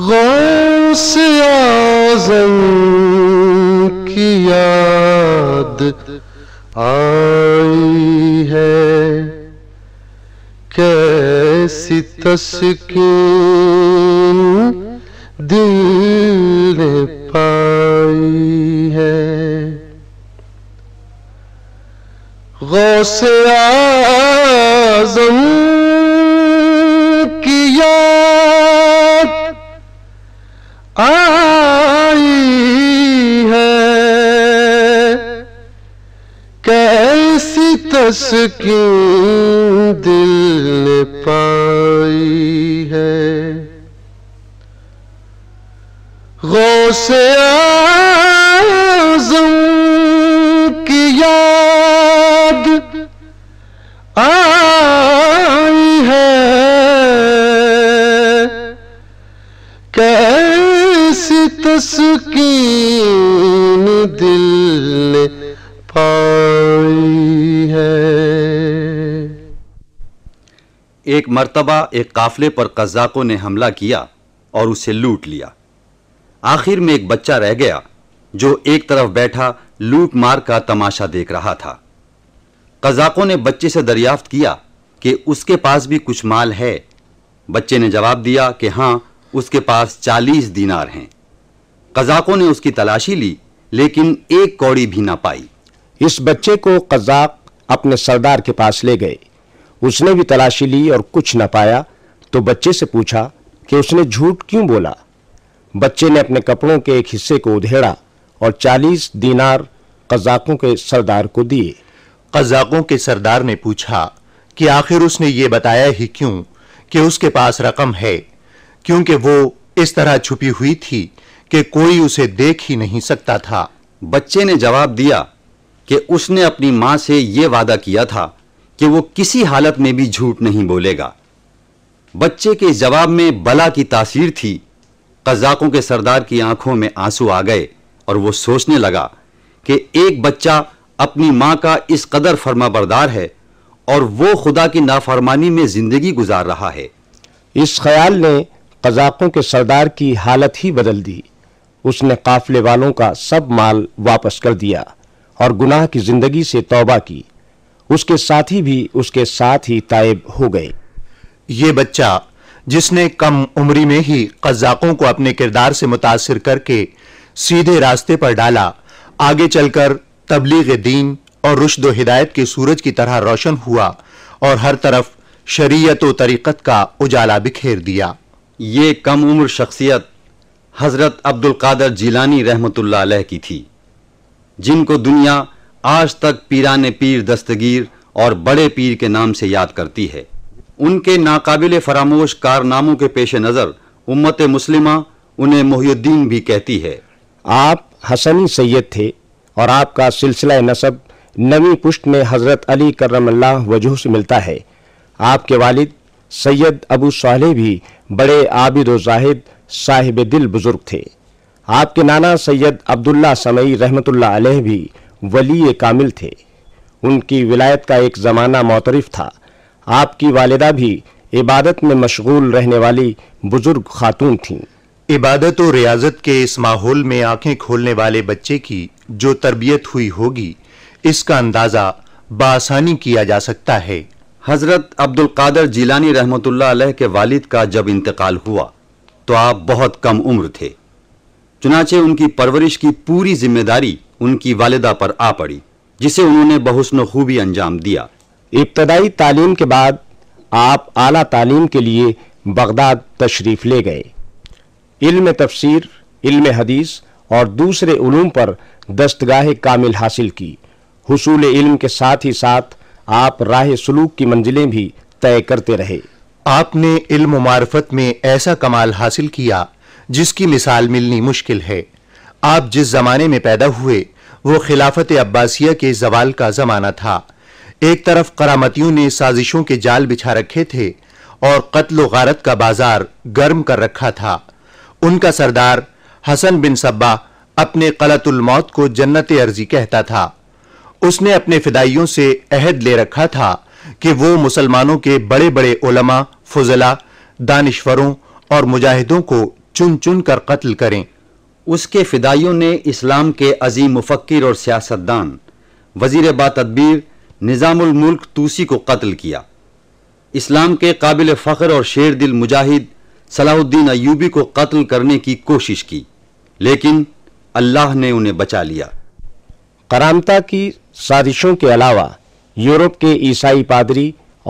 गौस आजम की याद आई है कैसी तस्कीन दिल ने पाई है गौस आजम तस्कीन दिल ने पाई है गौ से आ मरतबा एक काफले पर कज़ाकों ने हमला किया और उसे लूट लिया आखिर में एक बच्चा रह गया जो एक तरफ बैठा लूट मार का तमाशा देख रहा था कज़ाकों ने बच्चे से दरियाफ्त किया कि उसके पास भी कुछ माल है बच्चे ने जवाब दिया कि हाँ उसके पास चालीस दीनार हैं कज़ाकों ने उसकी तलाशी ली लेकिन एक कौड़ी भी ना पाई इस बच्चे को कज़ाक अपने सरदार के पास ले गए उसने भी तलाशी ली और कुछ न पाया तो बच्चे से पूछा कि उसने झूठ क्यों बोला बच्चे ने अपने कपड़ों के एक हिस्से को उधेड़ा और चालीस दीनार कजाकों के सरदार को दिए कजाकों के सरदार ने पूछा कि आखिर उसने ये बताया ही क्यों कि उसके पास रकम है क्योंकि वो इस तरह छुपी हुई थी कि कोई उसे देख ही नहीं सकता था बच्चे ने जवाब दिया कि उसने अपनी माँ से यह वादा किया था कि वो किसी हालत में भी झूठ नहीं बोलेगा बच्चे के जवाब में बला की तासीर थी कजाकों के सरदार की आंखों में आंसू आ गए और वो सोचने लगा कि एक बच्चा अपनी माँ का इस कदर फर्मा बरदार है और वो खुदा की नाफरमानी में जिंदगी गुजार रहा है इस ख्याल ने कजाकों के सरदार की हालत ही बदल दी उसने काफले वालों का सब माल वापस कर दिया और गुनाह की जिंदगी से तौबा की उसके साथी भी उसके साथ ही तायब हो गए ये बच्चा जिसने कम उम्री में ही कज़ाकों को अपने किरदार से मुतासर करके सीधे रास्ते पर डाला आगे चलकर तबलीग दीन और रुश्द हिदायत के सूरज की तरह रोशन हुआ और हर तरफ शरीयत व तरीक़त का उजाला बिखेर दिया ये कम उम्र शख्सियत हज़रत अब्दुल कादर जिलानी रहमतुल्लाह की थी जिनको दुनिया आज तक पीरान पीर दस्तगीर और बड़े पीर के नाम से याद करती है उनके नाकाबिल फरामोश कारनामों के पेश नज़र उम्मत मुस्लिमा उन्हें मोहद्दीन भी कहती है आप हसनी सैयद थे और आपका सिलसिला नसब नवी पुष्ट में हज़रत अली करमल्ला वजह से मिलता है आपके वालिद सैयद अबू साले भी बड़े आबिद जाहिद साहिब दिल बुज़ुर्ग थे आपके नाना सैयद अब्दुल्ला समई रहमतुल्लाह अलैह भी वली कामिल थे उनकी विलायत का एक ज़माना मोतरफ था आपकी वालदा भी इबादत में मशगूल रहने वाली बुज़ुर्ग खातून थीं इबादत और रियाजत के इस माहौल में आंखें खोलने वाले बच्चे की जो तरबियत हुई होगी इसका अंदाज़ा बासानी किया जा सकता है हज़रत अब्दुल जीलानी रहमत रहमतुल्लाह के वालिद का जब इंतकाल हुआ तो आप बहुत कम उम्र थे चुनाचे उनकी परवरिश की पूरी जिम्मेदारी उनकी वालदा पर आ पड़ी जिसे उन्होंने बहुसन खूबी अंजाम दिया इब्तदाई तालीम के बाद आप आला तालीम के लिए बगदाद तशरीफ़ ले गए इल्म तफसीर इल्म हदीस और दूसरे ूम पर दस्तगाह कामिल हासिल की हसूल इल्म के साथ ही साथ आप राह सलूक की मंजिलें भी तय करते रहे आपने इल्म मार्फत में ऐसा कमाल हासिल किया जिसकी मिसाल मिलनी मुश्किल है आप जिस जमाने में पैदा हुए वो खिलाफत अब्बासिया के जवाल का जमाना था एक तरफ करामतियों ने साजिशों के जाल बिछा रखे थे और कत्ल गारत का बाजार गर्म कर रखा था उनका सरदार हसन बिन सब्बा अपने कलतुल मौत को जन्नत अर्जी कहता था उसने अपने फिदाइयों से अहद ले रखा था कि वो मुसलमानों के बड़े बड़े उलमा फजला दानश्वरों और मुजाहिदों को चुन चुन कर कत्ल करें उसके फिदाइयों ने इस्लाम के अजीम मुफक्र और सियासतदान वजीर बातदबीर निज़ामुल्मुल्क तूसी को कत्ल किया इस्लाम के काबिल फ़ख्र और शेर दिल मुजाहिद सलाहुद्दीन अयूबी को कत्ल करने की कोशिश की लेकिन अल्लाह ने उन्हें बचा लिया करामता की साजिशों के अलावा यूरोप के ईसाई पादरी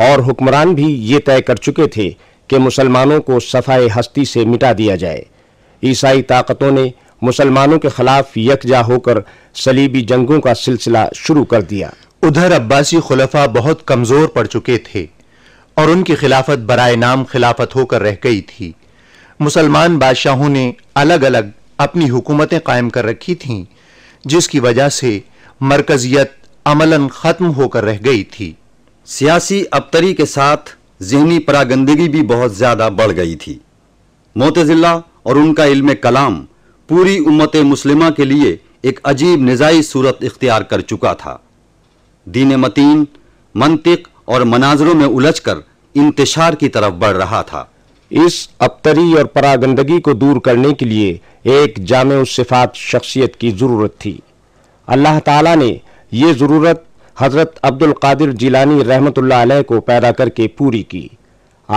और हुक्मरान भी ये तय कर चुके थे कि मुसलमानों को सफाए हस्ती से मिटा दिया जाए ईसाई ताकतों ने मुसलमानों के खिलाफ यकजा होकर सलीबी जंगों का सिलसिला शुरू कर दिया उधर अब्बासी खुलफा बहुत कमजोर पड़ चुके थे और उनकी खिलाफत बरए नाम खिलाफत होकर रह गई थी मुसलमान बादशाहों ने अलग अलग अपनी हुकूमतें कायम कर रखी थीं जिसकी वजह से मरकजियत अमलन ख़त्म होकर रह गई थी सियासी अबतरी के साथ जहनी परागंदगी भी बहुत ज़्यादा बढ़ गई थी मोतजिला और उनका इल्म कलाम पूरी उम्मत मुस्लिमा के लिए एक अजीब निज़ाई सूरत इख्तियार कर चुका था दीन मतीन मनतिक और मनाजरों में उलझ कर इंतशार की तरफ बढ़ रहा था इस अबतरी और परागंदगी को दूर करने के लिए एक जाम सिफात शख्सियत की ज़रूरत थी अल्लाह ताला ने यह ज़रूरत हज़रत अब्दुल कादिर जिलानी रहमत आलह को पैदा करके पूरी की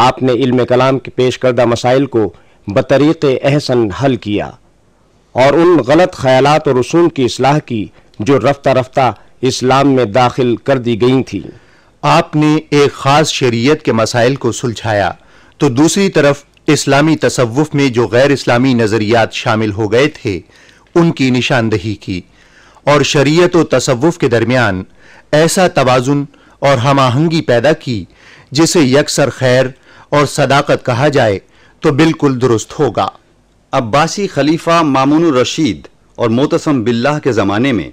आपने इल्म कलाम के पेश करदा मसाइल को बतरीक़ एहसन हल किया और उन गलत ख्याल और रसूम की असलाह की जो रफ्ता रफ्ता इस्लाम में दाखिल कर दी गई थी आपने एक ख़ास शरीय के मसाइल को सुलझाया तो दूसरी तरफ इस्लामी तसवुफ में जो गैर इस्लामी नज़रियात शामिल हो गए थे उनकी निशानदही की और शरीयत और तसवुफ के दरमियान ऐसा तोज़ुन और हम आहंगी पैदा की जिसे यकसर खैर और सदाकत कहा जाए तो बिल्कुल दुरुस्त होगा अब्बासी खलीफा मामून रशीद और मोतसम बिल्लाह के ज़माने में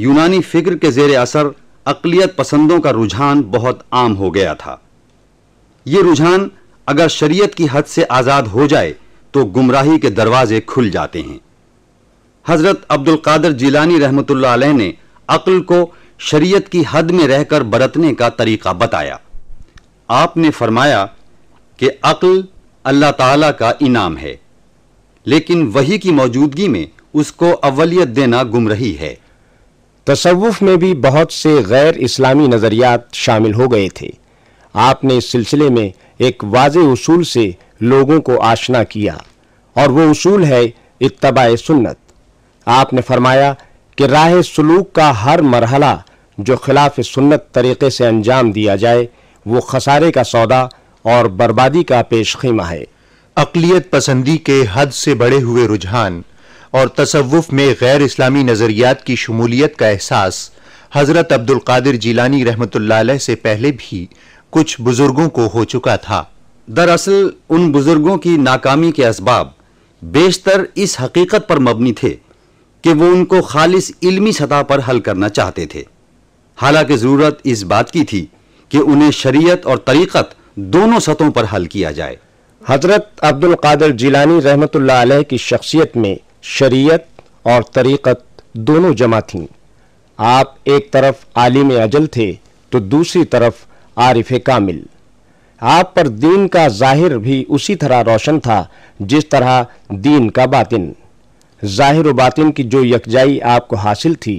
यूनानी फ़िक्र के ज़ेर असर अकलियत पसंदों का रुझान बहुत आम हो गया था ये रुझान अगर शरीयत की हद से आज़ाद हो जाए तो गुमराही के दरवाजे खुल जाते हैं हज़रत अब्दुल कादर जिलानी रहमत ने अक्ल को शरीयत की हद में रहकर बरतने का तरीका बताया आपने फरमाया कि अक्ल अल्लाह ताला का इनाम है लेकिन वही की मौजूदगी में उसको अवलियत देना गुम रही है तसवुफ में भी बहुत से गैर इस्लामी नज़रियात शामिल हो गए थे आपने इस सिलसिले में एक वाज उसूल से लोगों को आशना किया और वो उसूल है इतबा सुन्नत आपने फरमाया कि राह सलूक का हर मरहला जो खिलाफ सुन्नत तरीके से अंजाम दिया जाए वो खसारे का सौदा और बर्बादी का पेश खीमा है अकलीत पसंदी के हद से बढ़े हुए रुझान और तसवुफ में गैर इस्लामी नज़रियात की शमूलियत का एहसास हज़रत अब्दुल कादिर जीलानी रहमत से पहले भी कुछ बुज़ुर्गों को हो चुका था दरअसल उन बुज़ुर्गों की नाकामी के इसबाब बेशतर इस हकीकत पर मबनी थे कि वो उनको खालिस इल्मी सतह पर हल करना चाहते थे हालांकि ज़रूरत इस बात की थी कि उन्हें शरीयत और तरीक़त दोनों सतहों पर हल किया जाए हजरत अब्दुल कादर जिलानी रहमतुल्लाह अलैह की शख्सियत में शरीयत और तरीक़त दोनों जमा थीं आप एक तरफ आलिम अजल थे तो दूसरी तरफ आरिफ कामिल आप पर दीन का जाहिर भी उसी तरह रोशन था जिस तरह दीन का बातिन जाहिर बातिन की जो यकजाई आपको हासिल थी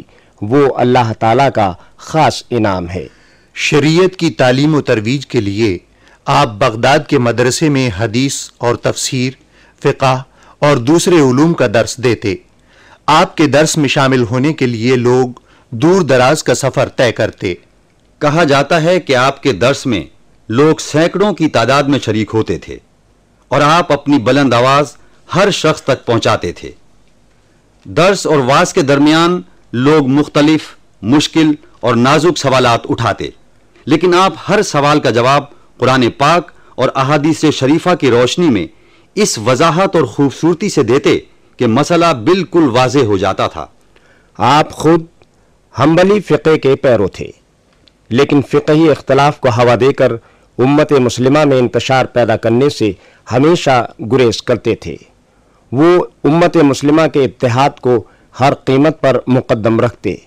वो अल्लाह ताला का ख़ास इनाम है शरीयत की तालीम तरवीज के लिए आप बगदाद के मदरसे में हदीस और तफसीर फ़िका और दूसरे ूम का दर्स देते आपके दर्स में शामिल होने के लिए लोग दूर दराज का सफ़र तय करते कहा जाता है कि आपके दर्स में लोग सैकड़ों की तादाद में शरीक होते थे और आप अपनी बुलंद आवाज़ हर शख्स तक पहुंचाते थे दर्स और वास के दरमियान लोग मुख्तलिफ मुश्किल और नाजुक सवाल उठाते लेकिन आप हर सवाल का जवाब कुरान पाक और अहादीस शरीफा की रोशनी में इस वजाहत और खूबसूरती से देते कि मसला बिल्कुल वाज हो जाता था आप खुद हम्बली फ़िक़े के पैरों थे लेकिन फ़िकही इख्तलाफ को हवा देकर उम्मत मुसलिमा में इंतशार पैदा करने से हमेशा गुरेज करते थे वो उम्मत मुसलिमा के इतिहाद को हर कीमत पर मुकदम रखते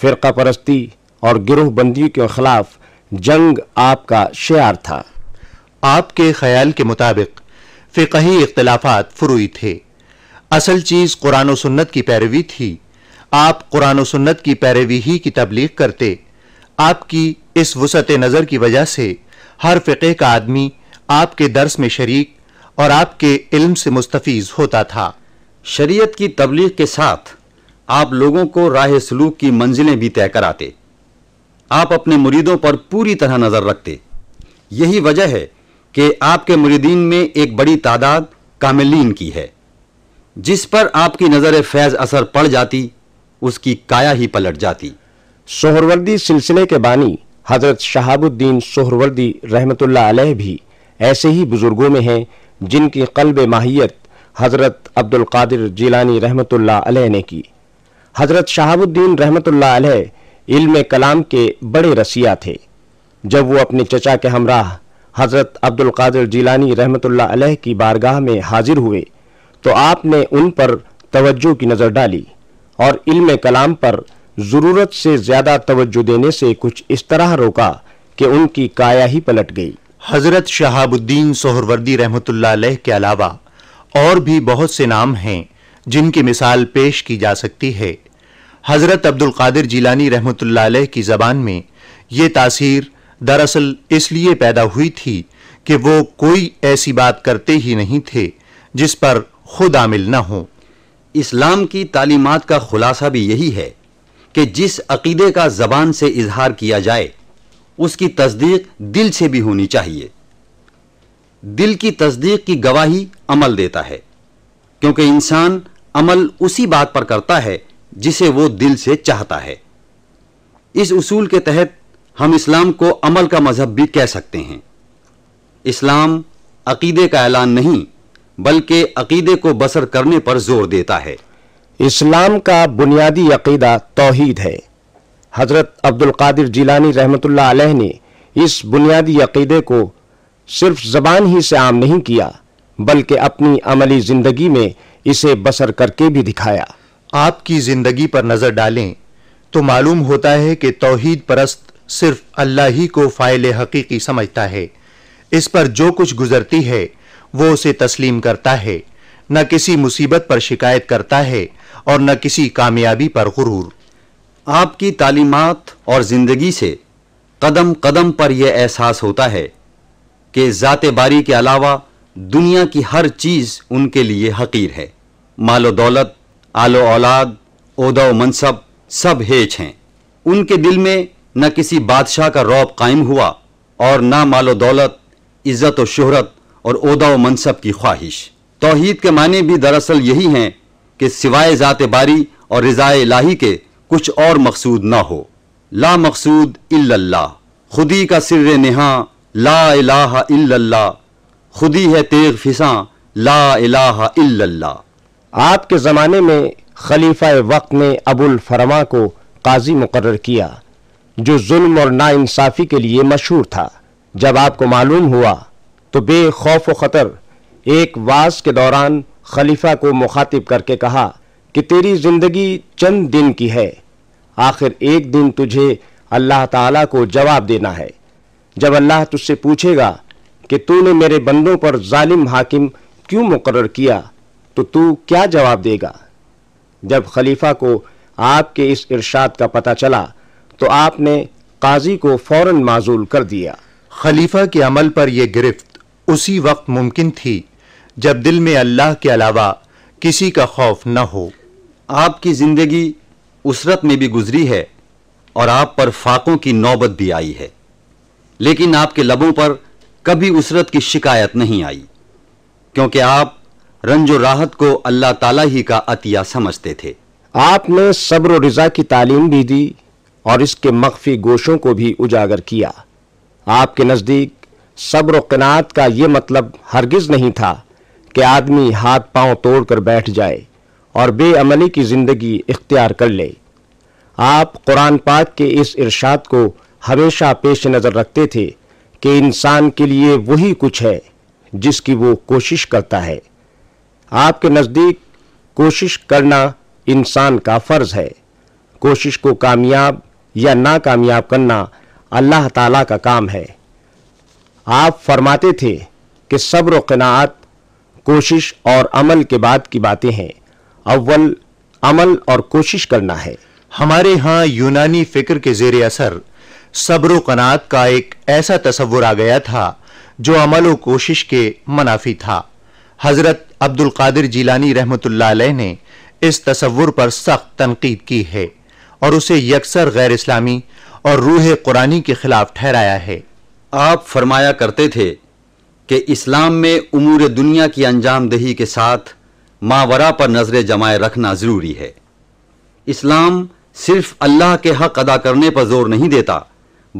फ़िरका परस्ती और गिरोहबंदी के ख़िलाफ़ जंग आपका शेयर था आपके ख्याल के मुताबिक फ़िकही इख्तलाफात फुरुई थे असल चीज़ कुरान सुन्नत की पैरवी थी आप कुरान सुन्नत की पैरवी ही की तबलीग करते आपकी इस वसत नज़र की वजह से हर फ़िके का आदमी आपके दर्स में शरीक और आपके इल्म से मुस्तफीज़ होता था शरीयत की तबलीग के साथ आप लोगों को राह सलूक की मंजिलें भी तय कराते आप अपने मुरीदों पर पूरी तरह नज़र रखते यही वजह है कि आपके मुरीदीन में एक बड़ी तादाद कामिलीन की है जिस पर आपकी नज़र फैज़ असर पड़ जाती उसकी काया ही पलट जाती सोहरवर्दी सिलसिले के बानी हज़रत शहाबुद्दीन सोहरवर्दी रहमतुल्लाह अलैह भी ऐसे ही बुज़ुर्गों में हैं जिनकी कल्ब माहियत हज़रत अब्दुल कादिर जिलानी रहमतुल्लाह अलैह ने की हज़रत शहाबुद्दीन रहमत अलैह इल्म कलाम के बड़े रसिया थे जब वो अपने चचा के हमराह हज़रत अब्दुल कादिर जिलानी रहमतुल्ला अलैह की बारगाह में हाजिर हुए तो आपने उन पर तवज्जो की नज़र डाली और इल्म कलाम पर ज़रूरत से ज़्यादा तवज्जो देने से कुछ इस तरह रोका कि उनकी काया ही पलट गई हज़रत शहाबुद्दीन सोहरवर्दी रहमतुल्ला के अलावा और भी बहुत से नाम हैं जिनकी मिसाल पेश की जा सकती है हज़रत अब्दुल कादिर जिलानी रहमत की ज़बान में ये तासीर दरअसल इसलिए पैदा हुई थी कि वो कोई ऐसी बात करते ही नहीं थे जिस पर खुद आमिल ना हो इस्लाम की तालीमत का खुलासा भी यही है कि जिस अकीदे का जबान से इजहार किया जाए उसकी तस्दीक दिल से भी होनी चाहिए दिल की तस्दीक की गवाही अमल देता है क्योंकि इंसान अमल उसी बात पर करता है जिसे वो दिल से चाहता है इस उसूल के तहत हम इस्लाम को अमल का मजहब भी कह सकते हैं इस्लाम अकीदे का ऐलान नहीं बल्कि अकीदे को बसर करने पर जोर देता है इस्लाम का बुनियादी अकीदा तोहीद है हज़रत अब्दुल्कादिर जिलानी रहमत ने इस बुनियादी अकीदे को सिर्फ ज़बान ही से आम नहीं किया बल्कि अपनी अमली ज़िंदगी में इसे बसर करके भी दिखाया आपकी ज़िंदगी पर नज़र डालें तो मालूम होता है कि तोहद परस्त सिर्फ अल्लाह ही को फ़ाइल हकीकी समझता है इस पर जो कुछ गुजरती है वो उसे तस्लीम करता है न किसी मुसीबत पर शिकायत करता है और न किसी कामयाबी पर गुरूर आपकी तालीमत और ज़िंदगी से कदम कदम पर यह एहसास होता है कि ज़ात बारी के अलावा दुनिया की हर चीज़ उनके लिए हकीर है मालो दौलत आलो औलाद ओदव मनसब सब हेच हैं उनके दिल में न किसी बादशाह का रौब कायम हुआ और ना मालो दौलत इज़्ज़त और शहरत और ओदा व मनसब की ख्वाहिश तोहीद के माने भी दरअसल यही हैं कि सिवाय ज़ात बारी और रज़ाए इलाही के कुछ और मकसूद ना हो ला मकसूद इल्ला खुदी का सिर नहा ला इलाहा इल्ला खुदी है तेग फिसा ला इलाहा इल्ला आपके ज़माने में खलीफा वक्त ने अबुल फरमा को काजी मुकर किया जो जुल्म और नाइंसाफ़ी के लिए मशहूर था जब आपको मालूम हुआ तो बेखौफ ख़तर एक वास के दौरान खलीफा को मुखातिब करके कहा कि तेरी ज़िंदगी चंद दिन की है आखिर एक दिन तुझे अल्लाह ताला को जवाब देना है जब अल्लाह तुझसे पूछेगा कि तूने मेरे बंदों पर जालिम हाकिम क्यों मुकर किया तो तू क्या जवाब देगा जब खलीफा को आपके इस इरशाद का पता चला तो आपने काजी को फौरन माजूल कर दिया खलीफा के अमल पर यह गिरफ्त उसी वक्त मुमकिन थी जब दिल में अल्लाह के अलावा किसी का खौफ न हो आपकी ज़िंदगी उसरत में भी गुजरी है और आप पर फाकों की नौबत भी आई है लेकिन आपके लबों पर कभी उसरत की शिकायत नहीं आई क्योंकि आप रंजो राहत को अल्लाह ताला ही का अतिया समझते थे आपने सब्र रजा की तालीम भी दी और इसके मख्फी गोशों को भी उजागर किया आपके नज़दीक सब्र कनात का ये मतलब हरगिज़ नहीं था कि आदमी हाथ पांव तोड़कर बैठ जाए और बेअमली की ज़िंदगी इख्तियार कर ले आप कुरान पाक के इस इरशाद को हमेशा पेश नज़र रखते थे कि इंसान के लिए वही कुछ है जिसकी वो कोशिश करता है आपके नज़दीक कोशिश करना इंसान का फ़र्ज़ है कोशिश को कामयाब या नाकामयाब करना अल्लाह ताला का काम है आप फरमाते थे कि सब्र कनात कोशिश और अमल के बाद की बातें हैं अव्वल अमल और कोशिश करना है हमारे यहाँ यूनानी फ़िक्र के ज़ेर असर सब्र कनात का एक ऐसा तस्वुर आ गया था जो अमल व कोशिश के मनाफी था हजरत अब्दुल कादिर जीलानी रहमतुल्लाह ने इस तस्वुर पर सख्त तनकीद की है और उसे यकसर गैर इस्लामी और रूह कुरानी के खिलाफ ठहराया है आप फरमाया करते थे कि इस्लाम में उमूर दुनिया की अंजामदही के साथ मावरा पर नजरें जमाए रखना ज़रूरी है इस्लाम सिर्फ अल्लाह के हक अदा करने पर जोर नहीं देता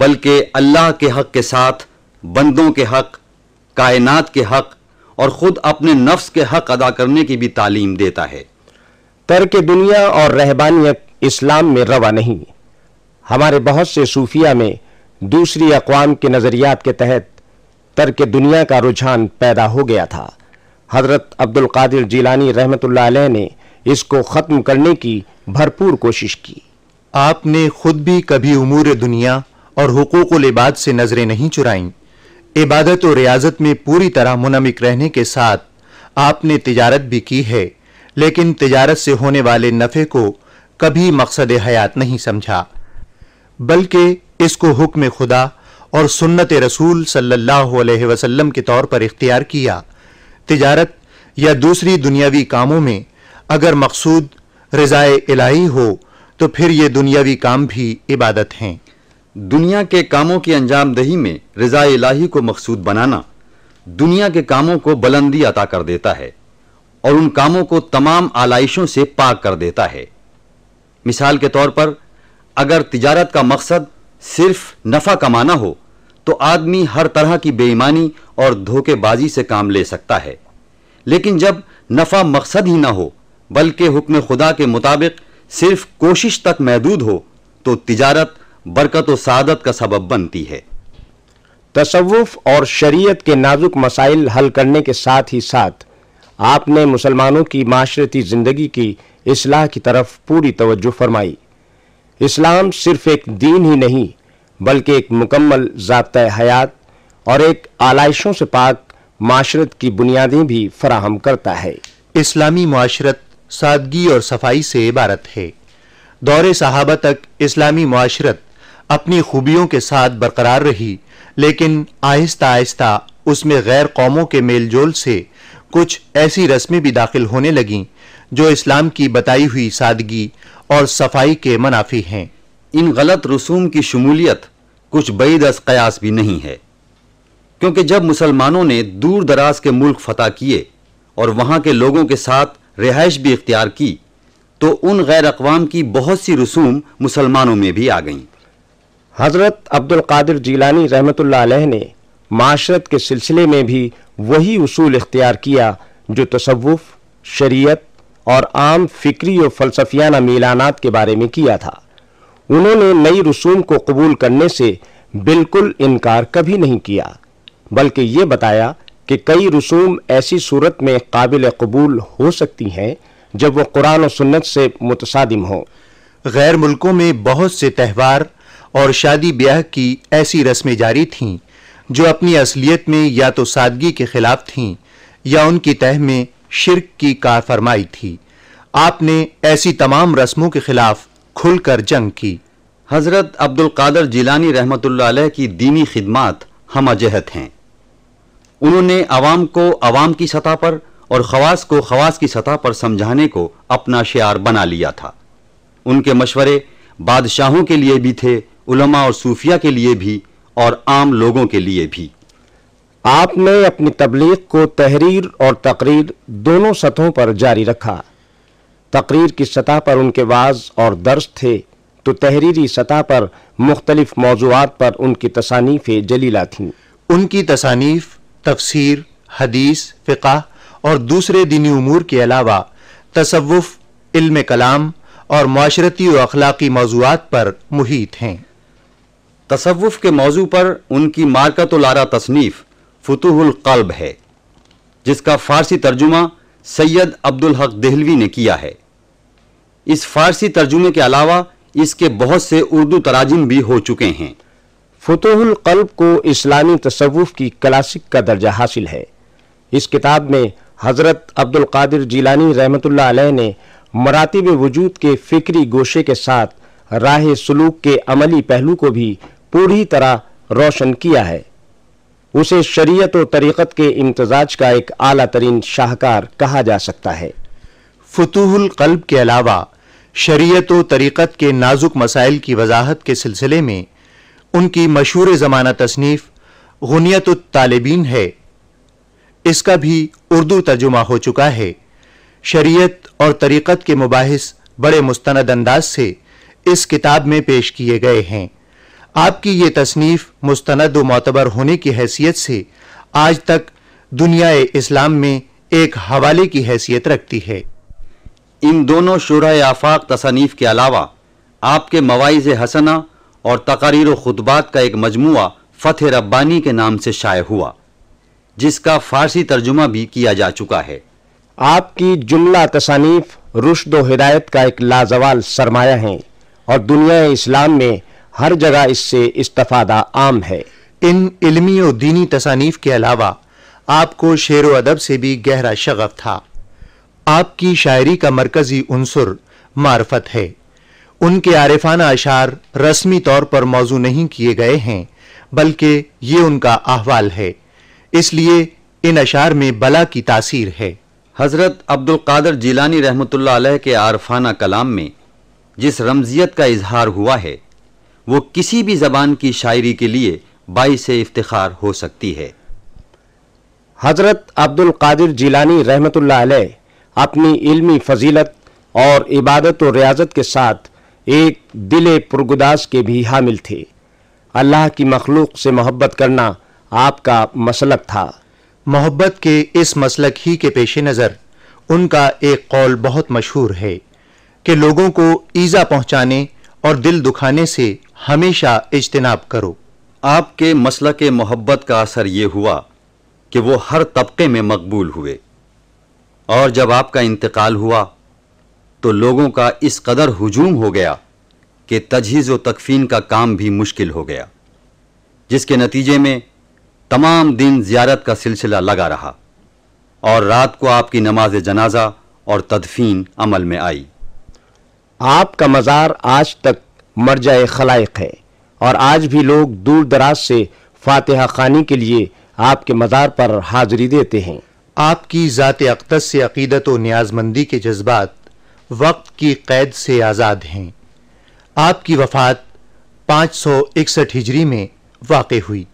बल्कि अल्लाह के हक के साथ बंदों के हक कायनात के हक और ख़ुद अपने नफ्स के हक अदा करने की भी तालीम देता है तर्क दुनिया और रहबानियत इस्लाम में रवा नहीं हमारे बहुत से सूफिया में दूसरी अकवाम के नज़रियात के तहत तर्क दुनिया का रुझान पैदा हो गया था हज़रत अब्दुल्कादिर जीलानी रहमत ने इसको ख़त्म करने की भरपूर कोशिश की आपने खुद भी कभी उमूर दुनिया और हकूक़ लिबाद से नज़रें नहीं चुराईं इबादत और रियाजत में पूरी तरह मुनमिक रहने के साथ आपने तिजारत भी की है लेकिन तिजारत से होने वाले नफ़े को कभी मकसद हयात नहीं समझा बल्कि इसको हुक्म खुदा और सुन्नत रसूल सल्लल्लाहु अलैहि वसल्लम के तौर पर इख्तियार किया तिजारत या दूसरी दुनियावी कामों में अगर मकसूद रज़ाए इलाही हो तो फिर ये दुनियावी काम भी इबादत हैं दुनिया के कामों की अंजामदही में रजा इलाही को मकसूद बनाना दुनिया के कामों को बुलंदी अता कर देता है और उन कामों को तमाम आलाइशों से पाक कर देता है मिसाल के तौर पर अगर तिजारत का मकसद सिर्फ नफ़ा कमाना हो तो आदमी हर तरह की बेईमानी और धोखेबाजी से काम ले सकता है लेकिन जब नफ़ा मकसद ही ना हो बल्कि हुक्म खुदा के मुताबिक सिर्फ कोशिश तक महदूद हो तो तिजारत बरकत व सादत का सबब बनती है तसवुफ़ और शरीयत के नाजुक मसाइल हल करने के साथ ही साथ आपने मुसलमानों की माशरती ज़िंदगी की इसलाह की तरफ पूरी तवज्जो फरमाई इस्लाम सिर्फ एक दीन ही नहीं बल्कि एक मुकम्मल जबत हयात और एक आलाइशों से पाक माशरत की बुनियादें भी फराहम करता है इस्लामी माशरत सादगी और सफाई से इबारत है दौरे सहाबा तक इस्लामी माशरत अपनी खूबियों के साथ बरकरार रही लेकिन आहिस्ता आहिस्ता उसमें गैर कौमों के मेलजोल से कुछ ऐसी रस्में भी दाखिल होने लगीं जो इस्लाम की बताई हुई सादगी और सफाई के मुनाफी हैं इन गलत रसूम की शमूलियत कुछ बईद कयास भी नहीं है क्योंकि जब मुसलमानों ने दूर दराज के मुल्क फतह किए और वहाँ के लोगों के साथ रिहाइश भी इख्तियार की तो उन गैर अकवाम की बहुत सी रसूम मुसलमानों में भी आ गईं हज़रत अब्दुल कादिर जीलानी रहमतुल्लाह ने माशरत के सिलसिले में भी वही उसूल इख्तियार किया जो तसवुफ़ शरीयत और आम फिक्री और फलसफियाना मिलानात के बारे में किया था उन्होंने नई रसूम को कबूल करने से बिल्कुल इनकार कभी नहीं किया बल्कि ये बताया कि कई रसूम ऐसी सूरत में काबिल कबूल हो सकती हैं जब वो कुरान और सुन्नत से मुतसादिम हों गैर मुल्कों में बहुत से त्यौहार और शादी ब्याह की ऐसी रस्में जारी थीं जो अपनी असलियत में या तो सादगी के खिलाफ थीं या उनकी तह में शिरक की कारफरमाई थी आपने ऐसी तमाम रस्मों के खिलाफ खुलकर जंग की हजरत अब्दुल कादर जिलानी रहमत की दीनी खिदमात हम अजहत हैं उन्होंने अवाम को अवाम की सतह पर और खवास को खवास की सतह पर समझाने को अपना शार बना लिया था उनके मशवरे बादशाहों के लिए भी थे उलमा और सूफिया के लिए भी और आम लोगों के लिए भी आपने अपनी तबलीग को तहरीर और तकरीर दोनों सतहों पर जारी रखा तकरीर की सतह पर उनके वाज और दर्श थे तो तहरीरी सतह पर मुख्तलिफ मौजूद पर उनकी तसानीफ़ जलीला थीं उनकी तसानीफ तफसीर हदीस फ़िका और दूसरे दीनी उमूर के अलावा तसवुफ़ इल्म कलाम और माशरती व अखलाकी मौजूद पर मुहित हैं तसवुफ़ के मौजू पर उनकी मार्कतुलारा तसनीफ़ फतूहुल कल्ब है जिसका फ़ारसी तर्जुमा सैयद अब्दुल हक दहलवी ने किया है इस फ़ारसी तर्जुमे के अलावा इसके बहुत से उर्दू तराजिम भी हो चुके हैं फतूहुल कल्ब को इस्लामी तसवुफ़ की क्लासिक का दर्जा हासिल है इस किताब में हज़रत अब्दुल कादिर जीलानी रहमतुल्लाह अलैह ने में वजूद के फ़िक्री गोशे के साथ राह सलूक के अमली पहलू को भी पूरी तरह रोशन किया है उसे शरीयत और तरीक़त के इम्तजाज का एक आला तरीन शाहकार कहा जा सकता है फतूहुल कल्ब के अलावा शरीयत और तरीक़त के नाजुक मसाइल की वजाहत के सिलसिले में उनकी मशहूर ज़माना तसनीफ़ गुनियत तालबीन है इसका भी उर्दू तर्जुमा हो चुका है शरीयत और तरीक़त के मुबास बड़े मुस्ंद अंदाज से इस किताब में पेश किए गए हैं आपकी ये तसनीफ मुस्तंद मोतबर होने की हैसियत से आज तक दुनिया इस्लाम में एक हवाले की हैसियत रखती है इन दोनों शुरह आफाक तसनीफ के अलावा आपके मवाइज हसना और तकारीर खुतबात का एक मजमु फ़तेह रब्बानी के नाम से शाये हुआ जिसका फ़ारसी तर्जुमा भी किया जा चुका है आपकी जुमला तसानीफ रुशद हिदायत का एक लाजवाल सरमाया है और दुनिया इस्लाम में हर जगह इससे इस्तफादा आम है इन इलमी और दीनी तसानीफ के अलावा आपको शेर व अदब से भी गहरा शगफ था आपकी शायरी का मरकजी अंसुर मार्फत है उनके आरिफाना अशार रस्मी तौर पर मौजू नहीं किए गए हैं बल्कि ये उनका अहवाल है इसलिए इन अशार में बला की तासीर है हज़रत अब्दुल कादर जिलानी रहमतुल्लाह अलैह के आरफाना कलाम में जिस रमजियत का इजहार हुआ है वो किसी भी ज़बान की शायरी के लिए बाईस इफ्तार हो सकती है हज़रत अब्दुल कादिर जिलानी रहमत अपनी इल्मी फजीलत और इबादत और रियाजत के साथ एक दिल पुरगुदास के भी हामिल थे अल्लाह की मखलूक से मोहब्बत करना आपका मसलक था मोहब्बत के इस मसलक ही के पेश नज़र उनका एक कौल बहुत मशहूर है कि लोगों को ईज़ा पहुँचाने और दिल दुखाने से हमेशा इजतनाब करो आपके मसल के मोहब्बत का असर यह हुआ कि वो हर तबके में मकबूल हुए और जब आपका इंतकाल हुआ तो लोगों का इस कदर हजूम हो गया कि तजहीज़ व तकफीन का काम भी मुश्किल हो गया जिसके नतीजे में तमाम दिन ज़्यारत का सिलसिला लगा रहा और रात को आपकी नमाज जनाजा और तदफीन अमल में आई आपका मज़ार आज तक मरजा खलाइक है और आज भी लोग दूर दराज से फातहा खानी के लिए आपके मज़ार पर हाजिरी देते हैं आपकी ज़ात अकदस से अकीदत व न्याजमंदी के जज्बात वक्त की कैद से आज़ाद हैं आपकी वफ़ात पाँच सौ इकसठ हिजरी में वाक़ हुई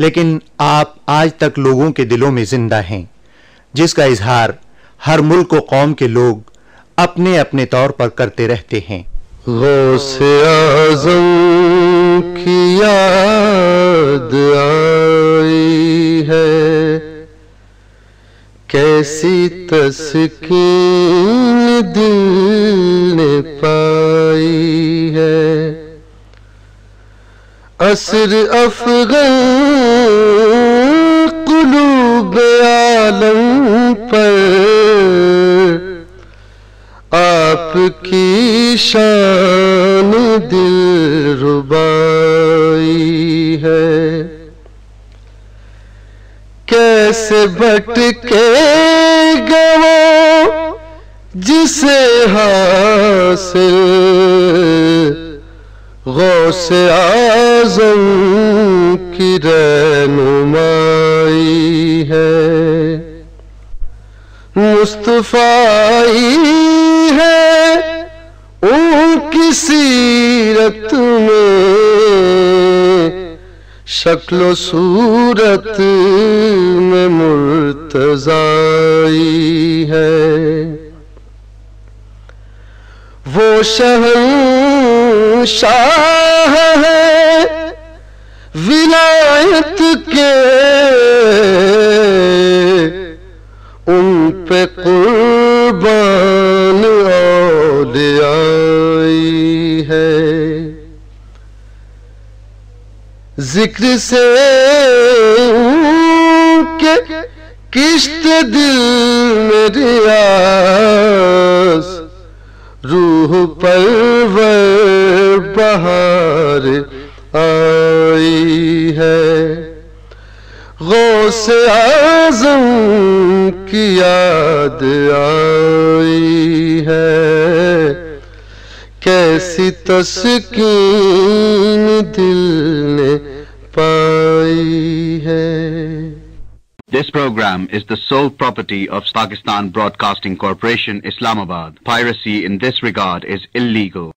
लेकिन आप आज तक लोगों के दिलों में ज़िंदा हैं जिसका इजहार हर मुल्क व कौम के लोग अपने अपने तौर पर करते रहते हैं गौसे आजम की याद आई है कैसी तस्कीन दिल ने पाई है असर अफगन कुलूब आलम पर आपकी शान दिल रुबाई है कैसे भटके गवो जिसे हासिल गौ आजम की रहनुमाई है मुस्तफ़ाई है उनकी सीरत में शक्ल सूरत में मुर्तजाई है वो शहन शाह है विलायत के पे कुर्बान आई है जिक्र से के किश्त दिल मेरी आस रूह पर बहार आई है गौस आजम की याद आई है कैसी तस्कीन दिल ने पाई है This program is the sole property of Pakistan Broadcasting Corporation, Islamabad. Piracy in this regard is illegal.